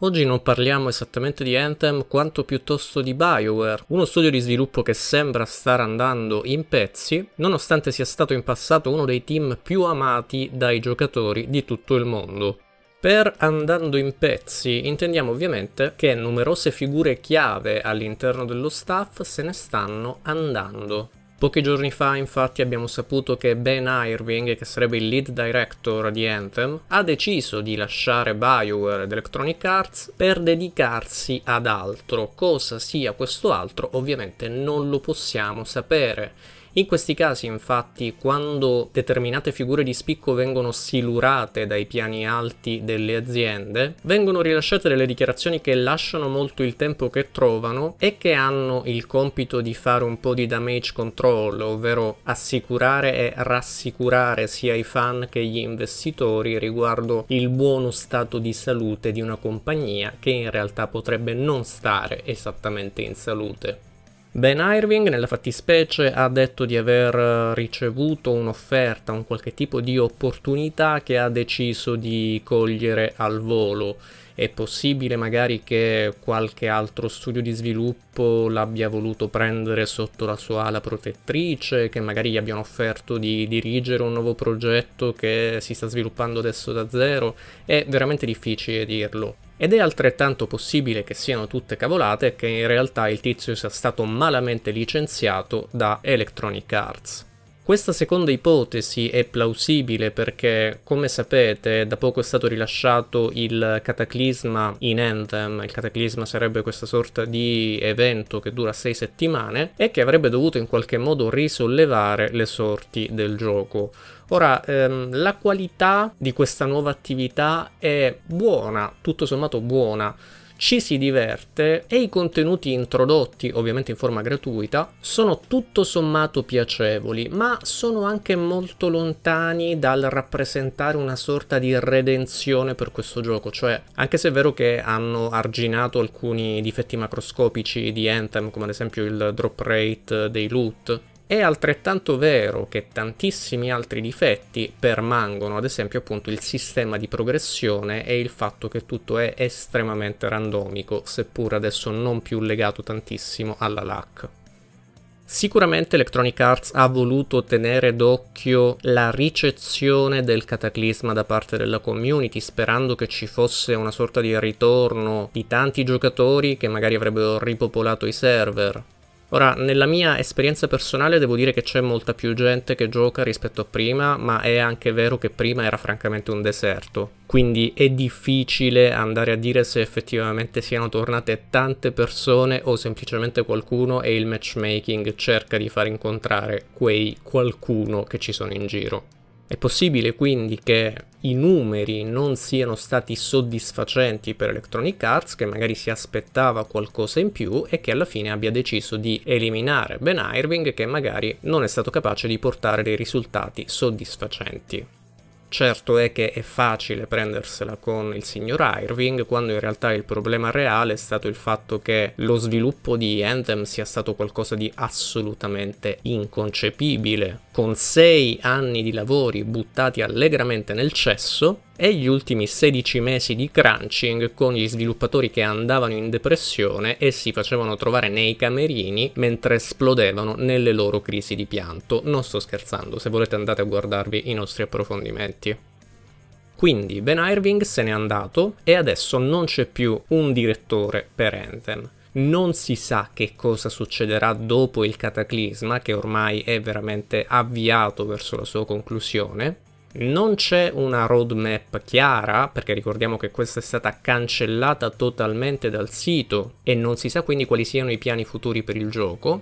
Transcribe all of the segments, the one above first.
Oggi non parliamo esattamente di Anthem quanto piuttosto di BioWare, uno studio di sviluppo che sembra star andando in pezzi, nonostante sia stato in passato uno dei team più amati dai giocatori di tutto il mondo. Per andando in pezzi intendiamo ovviamente che numerose figure chiave all'interno dello staff se ne stanno andando. Pochi giorni fa infatti abbiamo saputo che Ben Irving, che sarebbe il lead director di Anthem, ha deciso di lasciare Bioware ed Electronic Arts per dedicarsi ad altro. Cosa sia questo altro ovviamente non lo possiamo sapere in questi casi, infatti, quando determinate figure di spicco vengono silurate dai piani alti delle aziende, vengono rilasciate delle dichiarazioni che lasciano molto il tempo che trovano e che hanno il compito di fare un po' di damage control, ovvero assicurare e rassicurare sia i fan che gli investitori riguardo il buono stato di salute di una compagnia che in realtà potrebbe non stare esattamente in salute. Ben Irving nella fattispecie ha detto di aver eh, ricevuto un'offerta, un qualche tipo di opportunità che ha deciso di cogliere al volo è possibile magari che qualche altro studio di sviluppo l'abbia voluto prendere sotto la sua ala protettrice, che magari gli abbiano offerto di dirigere un nuovo progetto che si sta sviluppando adesso da zero? È veramente difficile dirlo. Ed è altrettanto possibile che siano tutte cavolate e che in realtà il tizio sia stato malamente licenziato da Electronic Arts. Questa seconda ipotesi è plausibile perché, come sapete, da poco è stato rilasciato il cataclisma in Anthem. Il cataclisma sarebbe questa sorta di evento che dura sei settimane e che avrebbe dovuto in qualche modo risollevare le sorti del gioco. Ora, ehm, la qualità di questa nuova attività è buona, tutto sommato buona ci si diverte e i contenuti introdotti, ovviamente in forma gratuita, sono tutto sommato piacevoli, ma sono anche molto lontani dal rappresentare una sorta di redenzione per questo gioco, cioè anche se è vero che hanno arginato alcuni difetti macroscopici di Anthem, come ad esempio il drop rate dei loot, è altrettanto vero che tantissimi altri difetti permangono, ad esempio appunto il sistema di progressione e il fatto che tutto è estremamente randomico, seppur adesso non più legato tantissimo alla LAC. Sicuramente Electronic Arts ha voluto tenere d'occhio la ricezione del cataclisma da parte della community, sperando che ci fosse una sorta di ritorno di tanti giocatori che magari avrebbero ripopolato i server, Ora, nella mia esperienza personale devo dire che c'è molta più gente che gioca rispetto a prima, ma è anche vero che prima era francamente un deserto. Quindi è difficile andare a dire se effettivamente siano tornate tante persone o semplicemente qualcuno e il matchmaking cerca di far incontrare quei qualcuno che ci sono in giro. È possibile quindi che i numeri non siano stati soddisfacenti per Electronic Arts, che magari si aspettava qualcosa in più e che alla fine abbia deciso di eliminare Ben Irving, che magari non è stato capace di portare dei risultati soddisfacenti. Certo è che è facile prendersela con il signor Irving, quando in realtà il problema reale è stato il fatto che lo sviluppo di Anthem sia stato qualcosa di assolutamente inconcepibile, con sei anni di lavori buttati allegramente nel cesso, e gli ultimi 16 mesi di crunching con gli sviluppatori che andavano in depressione e si facevano trovare nei camerini mentre esplodevano nelle loro crisi di pianto. Non sto scherzando, se volete andate a guardarvi i nostri approfondimenti. Quindi Ben Irving se n'è andato e adesso non c'è più un direttore per Anthem. Non si sa che cosa succederà dopo il cataclisma che ormai è veramente avviato verso la sua conclusione, non c'è una roadmap chiara, perché ricordiamo che questa è stata cancellata totalmente dal sito e non si sa quindi quali siano i piani futuri per il gioco.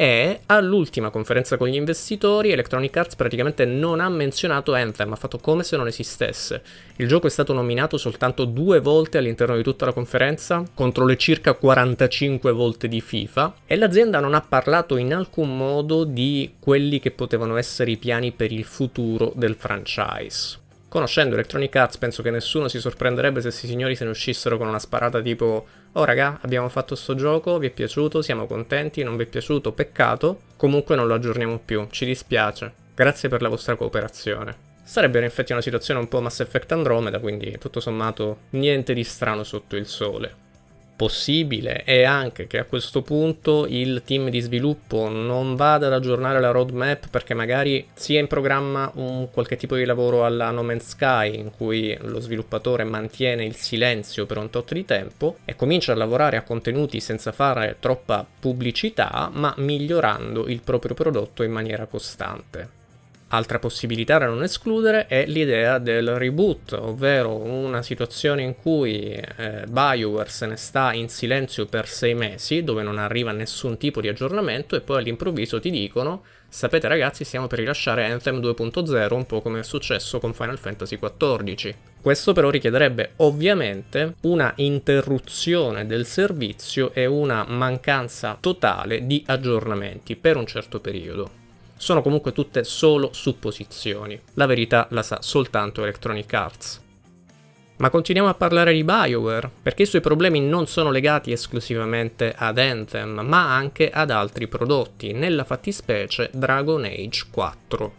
E all'ultima conferenza con gli investitori Electronic Arts praticamente non ha menzionato Anthem, ha fatto come se non esistesse. Il gioco è stato nominato soltanto due volte all'interno di tutta la conferenza, contro le circa 45 volte di FIFA, e l'azienda non ha parlato in alcun modo di quelli che potevano essere i piani per il futuro del franchise. Conoscendo Electronic Arts penso che nessuno si sorprenderebbe se questi signori se ne uscissero con una sparata tipo Oh raga, abbiamo fatto sto gioco, vi è piaciuto, siamo contenti, non vi è piaciuto, peccato, comunque non lo aggiorniamo più, ci dispiace. Grazie per la vostra cooperazione. Sarebbe in effetti una situazione un po' Mass Effect Andromeda, quindi tutto sommato niente di strano sotto il sole possibile è anche che a questo punto il team di sviluppo non vada ad aggiornare la roadmap perché magari sia in programma un qualche tipo di lavoro alla No Man's Sky in cui lo sviluppatore mantiene il silenzio per un tot di tempo e comincia a lavorare a contenuti senza fare troppa pubblicità ma migliorando il proprio prodotto in maniera costante. Altra possibilità da non escludere è l'idea del reboot, ovvero una situazione in cui eh, Bioware se ne sta in silenzio per sei mesi, dove non arriva nessun tipo di aggiornamento, e poi all'improvviso ti dicono: Sapete, ragazzi, stiamo per rilasciare Anthem 2.0, un po' come è successo con Final Fantasy XIV. Questo però richiederebbe ovviamente una interruzione del servizio e una mancanza totale di aggiornamenti per un certo periodo sono comunque tutte solo supposizioni. La verità la sa soltanto Electronic Arts. Ma continuiamo a parlare di BioWare, perché i suoi problemi non sono legati esclusivamente ad Anthem, ma anche ad altri prodotti, nella fattispecie Dragon Age 4.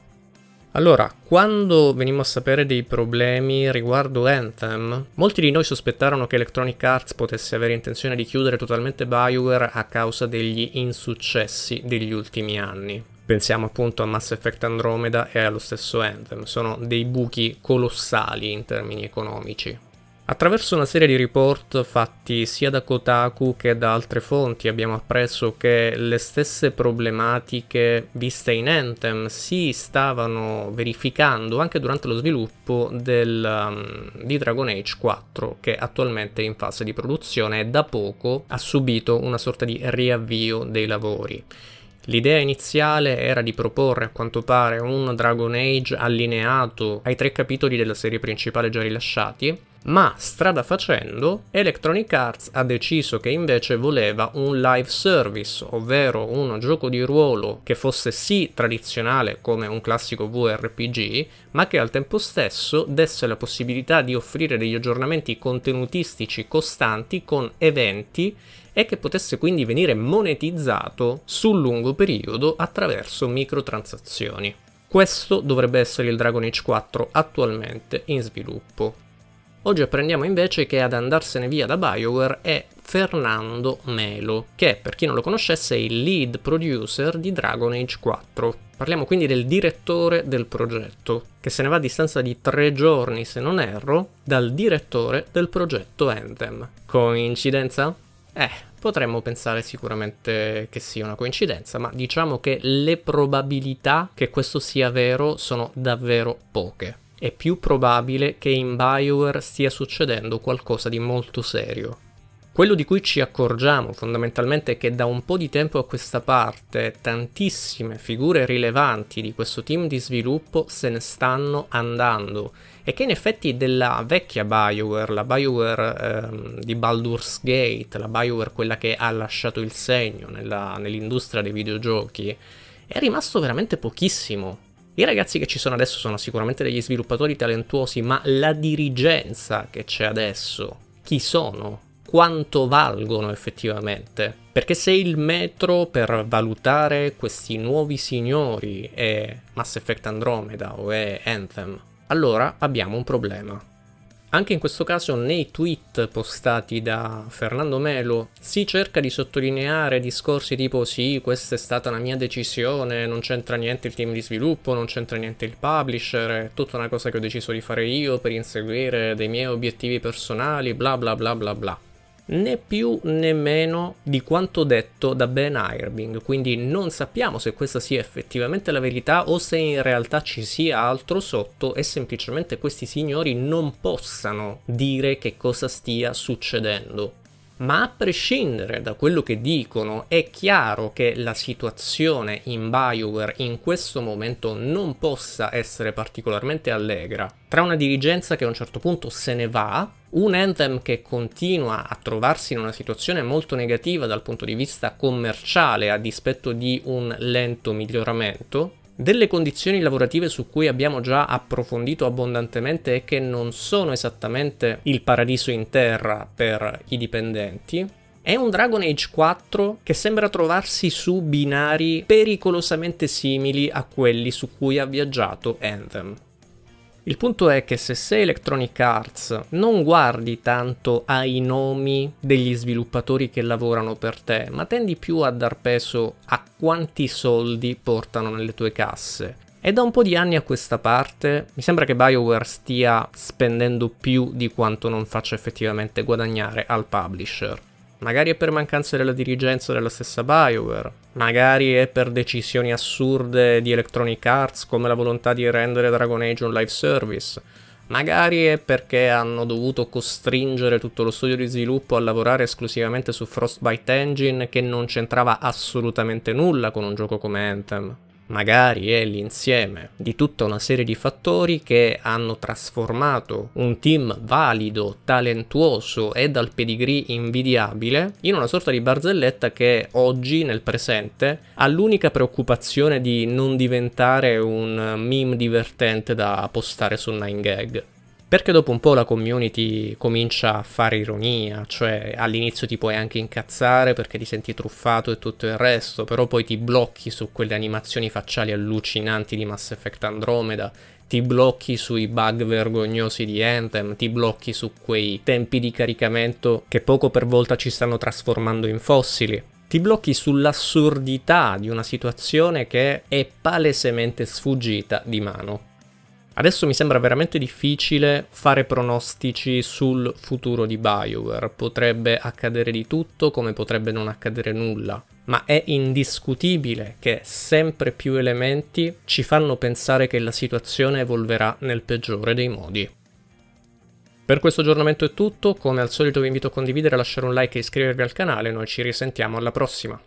Allora, quando venimmo a sapere dei problemi riguardo Anthem, molti di noi sospettarono che Electronic Arts potesse avere intenzione di chiudere totalmente BioWare a causa degli insuccessi degli ultimi anni pensiamo appunto a Mass Effect Andromeda e allo stesso Anthem, sono dei buchi colossali in termini economici. Attraverso una serie di report fatti sia da Kotaku che da altre fonti abbiamo appreso che le stesse problematiche viste in Anthem si stavano verificando anche durante lo sviluppo del, um, di Dragon Age 4 che attualmente è in fase di produzione e da poco ha subito una sorta di riavvio dei lavori. L'idea iniziale era di proporre a quanto pare un Dragon Age allineato ai tre capitoli della serie principale già rilasciati, ma strada facendo Electronic Arts ha deciso che invece voleva un live service, ovvero un gioco di ruolo che fosse sì tradizionale come un classico VRPG, ma che al tempo stesso desse la possibilità di offrire degli aggiornamenti contenutistici costanti con eventi e che potesse quindi venire monetizzato sul lungo periodo attraverso microtransazioni. Questo dovrebbe essere il Dragon Age 4 attualmente in sviluppo. Oggi apprendiamo invece che ad andarsene via da BioWare è Fernando Melo, che per chi non lo conoscesse è il lead producer di Dragon Age 4. Parliamo quindi del direttore del progetto, che se ne va a distanza di tre giorni, se non erro, dal direttore del progetto Anthem. Coincidenza? Eh, potremmo pensare sicuramente che sia una coincidenza, ma diciamo che le probabilità che questo sia vero sono davvero poche. È più probabile che in Bioware stia succedendo qualcosa di molto serio. Quello di cui ci accorgiamo fondamentalmente è che da un po' di tempo a questa parte tantissime figure rilevanti di questo team di sviluppo se ne stanno andando e che in effetti della vecchia Bioware, la Bioware ehm, di Baldur's Gate, la Bioware quella che ha lasciato il segno nella, nell'industria dei videogiochi, è rimasto veramente pochissimo. I ragazzi che ci sono adesso sono sicuramente degli sviluppatori talentuosi, ma la dirigenza che c'è adesso, chi sono? quanto valgono effettivamente. Perché se il metro per valutare questi nuovi signori è Mass Effect Andromeda o è Anthem, allora abbiamo un problema. Anche in questo caso nei tweet postati da Fernando Melo si cerca di sottolineare discorsi tipo sì, questa è stata una mia decisione, non c'entra niente il team di sviluppo, non c'entra niente il publisher, è tutta una cosa che ho deciso di fare io per inseguire dei miei obiettivi personali, bla bla bla bla bla né più né meno di quanto detto da Ben Irving, quindi non sappiamo se questa sia effettivamente la verità o se in realtà ci sia altro sotto e semplicemente questi signori non possano dire che cosa stia succedendo. Ma a prescindere da quello che dicono, è chiaro che la situazione in Bioware in questo momento non possa essere particolarmente allegra. Tra una dirigenza che a un certo punto se ne va, un Anthem che continua a trovarsi in una situazione molto negativa dal punto di vista commerciale a dispetto di un lento miglioramento, delle condizioni lavorative su cui abbiamo già approfondito abbondantemente e che non sono esattamente il paradiso in terra per i dipendenti. È un Dragon Age 4 che sembra trovarsi su binari pericolosamente simili a quelli su cui ha viaggiato Anthem. Il punto è che se sei Electronic Arts non guardi tanto ai nomi degli sviluppatori che lavorano per te, ma tendi più a dar peso a quanti soldi portano nelle tue casse. E da un po' di anni a questa parte mi sembra che BioWare stia spendendo più di quanto non faccia effettivamente guadagnare al publisher. Magari è per mancanza della dirigenza della stessa Bioware, magari è per decisioni assurde di Electronic Arts come la volontà di rendere Dragon Age un live service, magari è perché hanno dovuto costringere tutto lo studio di sviluppo a lavorare esclusivamente su Frostbite Engine che non c'entrava assolutamente nulla con un gioco come Anthem magari è l'insieme di tutta una serie di fattori che hanno trasformato un team valido, talentuoso e dal pedigree invidiabile in una sorta di barzelletta che oggi, nel presente, ha l'unica preoccupazione di non diventare un meme divertente da postare su 9gag perché dopo un po' la community comincia a fare ironia, cioè all'inizio ti puoi anche incazzare perché ti senti truffato e tutto il resto, però poi ti blocchi su quelle animazioni facciali allucinanti di Mass Effect Andromeda, ti blocchi sui bug vergognosi di Anthem, ti blocchi su quei tempi di caricamento che poco per volta ci stanno trasformando in fossili. Ti blocchi sull'assurdità di una situazione che è palesemente sfuggita di mano. Adesso mi sembra veramente difficile fare pronostici sul futuro di BioWare. Potrebbe accadere di tutto, come potrebbe non accadere nulla. Ma è indiscutibile che sempre più elementi ci fanno pensare che la situazione evolverà nel peggiore dei modi. Per questo aggiornamento è tutto, come al solito vi invito a condividere, lasciare un like e iscrivervi al canale, noi ci risentiamo alla prossima.